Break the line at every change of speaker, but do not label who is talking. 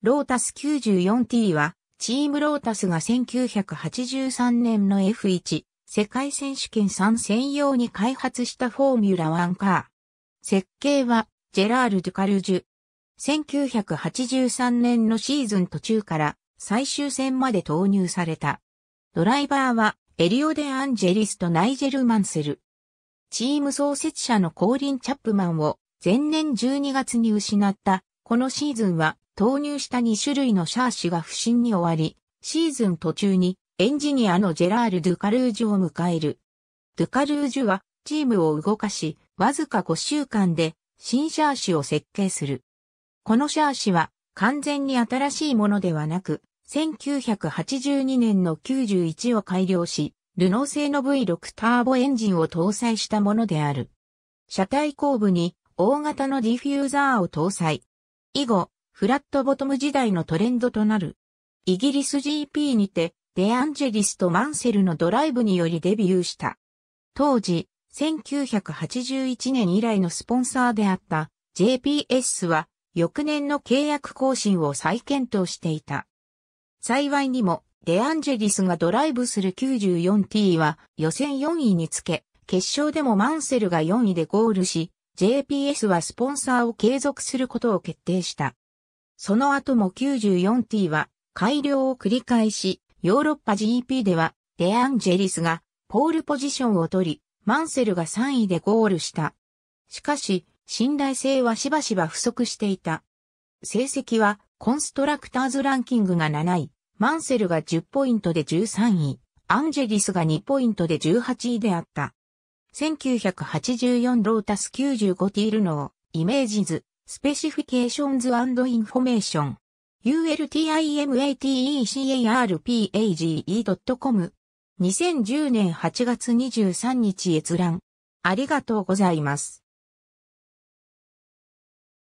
ロータス 94T は、チームロータスが1983年の F1 世界選手権3専用に開発したフォーミュラワンカー。設計はジェラール・ドゥカルジュ。1983年のシーズン途中から最終戦まで投入された。ドライバーはエリオ・デ・アンジェリスとナイジェル・マンセル。チーム創設者のコーリン・チャップマンを前年12月に失ったこのシーズンは投入した2種類のシャーシが不振に終わり、シーズン途中にエンジニアのジェラール・ドゥカルージュを迎える。ドゥカルージュはチームを動かし、わずか5週間で新シャーシを設計する。このシャーシは完全に新しいものではなく、1982年の91を改良し、ルノー製の V6 ターボエンジンを搭載したものである。車体後部に大型のディフューザーを搭載。以後、フラットボトム時代のトレンドとなる。イギリス GP にて、デアンジェリスとマンセルのドライブによりデビューした。当時、1981年以来のスポンサーであった JPS は翌年の契約更新を再検討していた。幸いにもデアンジェリスがドライブする 94T は予選4位につけ、決勝でもマンセルが4位でゴールし、JPS はスポンサーを継続することを決定した。その後も 94T は改良を繰り返し、ヨーロッパ GP ではデアンジェリスがポールポジションを取り、マンセルが3位でゴールした。しかし、信頼性はしばしば不足していた。成績はコンストラクターズランキングが7位、マンセルが10ポイントで13位、アンジェリスが2ポイントで18位であった。1984ロータス 95T ルノー、イメージ図、Specifications and Information u l t i m a t e c a r p a g e c o m 2010年8月23日閲覧ありがとうございます。